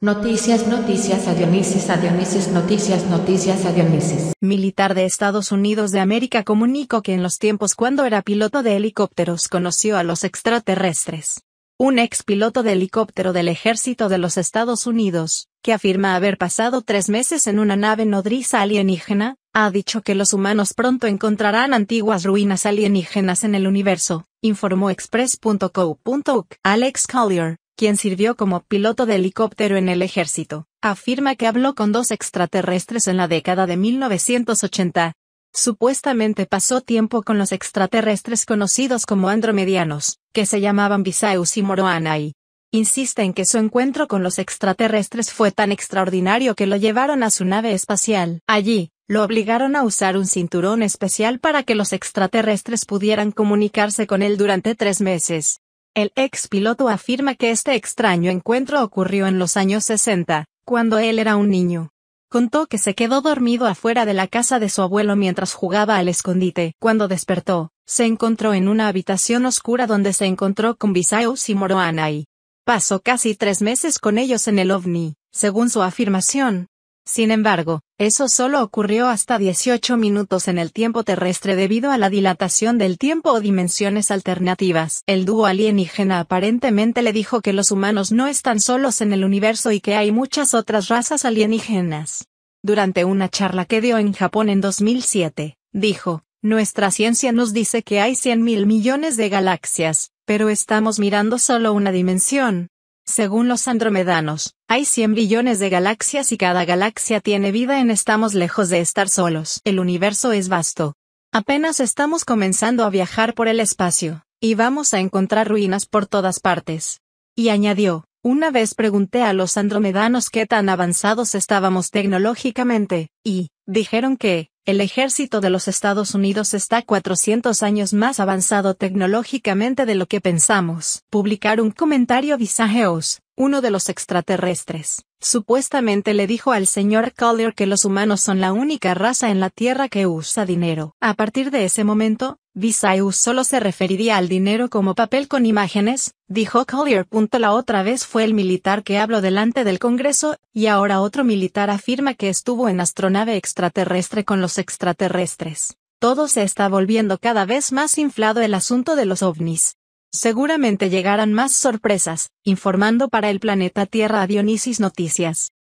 Noticias, noticias a Dionisis, noticias, noticias a Militar de Estados Unidos de América comunicó que en los tiempos cuando era piloto de helicópteros conoció a los extraterrestres. Un ex piloto de helicóptero del ejército de los Estados Unidos, que afirma haber pasado tres meses en una nave nodriza alienígena, ha dicho que los humanos pronto encontrarán antiguas ruinas alienígenas en el universo, informó express.co.uk. Alex Collier, quien sirvió como piloto de helicóptero en el ejército, afirma que habló con dos extraterrestres en la década de 1980. Supuestamente pasó tiempo con los extraterrestres conocidos como andromedianos, que se llamaban Visaeus y Moroanai. Insiste en que su encuentro con los extraterrestres fue tan extraordinario que lo llevaron a su nave espacial. Allí, lo obligaron a usar un cinturón especial para que los extraterrestres pudieran comunicarse con él durante tres meses. El ex piloto afirma que este extraño encuentro ocurrió en los años 60, cuando él era un niño. Contó que se quedó dormido afuera de la casa de su abuelo mientras jugaba al escondite. Cuando despertó, se encontró en una habitación oscura donde se encontró con Visayus y y Pasó casi tres meses con ellos en el ovni, según su afirmación, sin embargo, eso solo ocurrió hasta 18 minutos en el tiempo terrestre debido a la dilatación del tiempo o dimensiones alternativas. El dúo alienígena aparentemente le dijo que los humanos no están solos en el universo y que hay muchas otras razas alienígenas. Durante una charla que dio en Japón en 2007, dijo, Nuestra ciencia nos dice que hay 100 mil millones de galaxias, pero estamos mirando solo una dimensión, según los andromedanos, hay 100 billones de galaxias y cada galaxia tiene vida en estamos lejos de estar solos. El universo es vasto. Apenas estamos comenzando a viajar por el espacio, y vamos a encontrar ruinas por todas partes. Y añadió, una vez pregunté a los andromedanos qué tan avanzados estábamos tecnológicamente, y, dijeron que, el ejército de los Estados Unidos está 400 años más avanzado tecnológicamente de lo que pensamos. Publicar un comentario visageos, uno de los extraterrestres. Supuestamente le dijo al señor Collier que los humanos son la única raza en la Tierra que usa dinero. A partir de ese momento, Visayus solo se referiría al dinero como papel con imágenes, dijo Collier. La otra vez fue el militar que habló delante del Congreso, y ahora otro militar afirma que estuvo en astronave extraterrestre con los extraterrestres. Todo se está volviendo cada vez más inflado el asunto de los ovnis. Seguramente llegarán más sorpresas, informando para el planeta Tierra a Dionisis Noticias.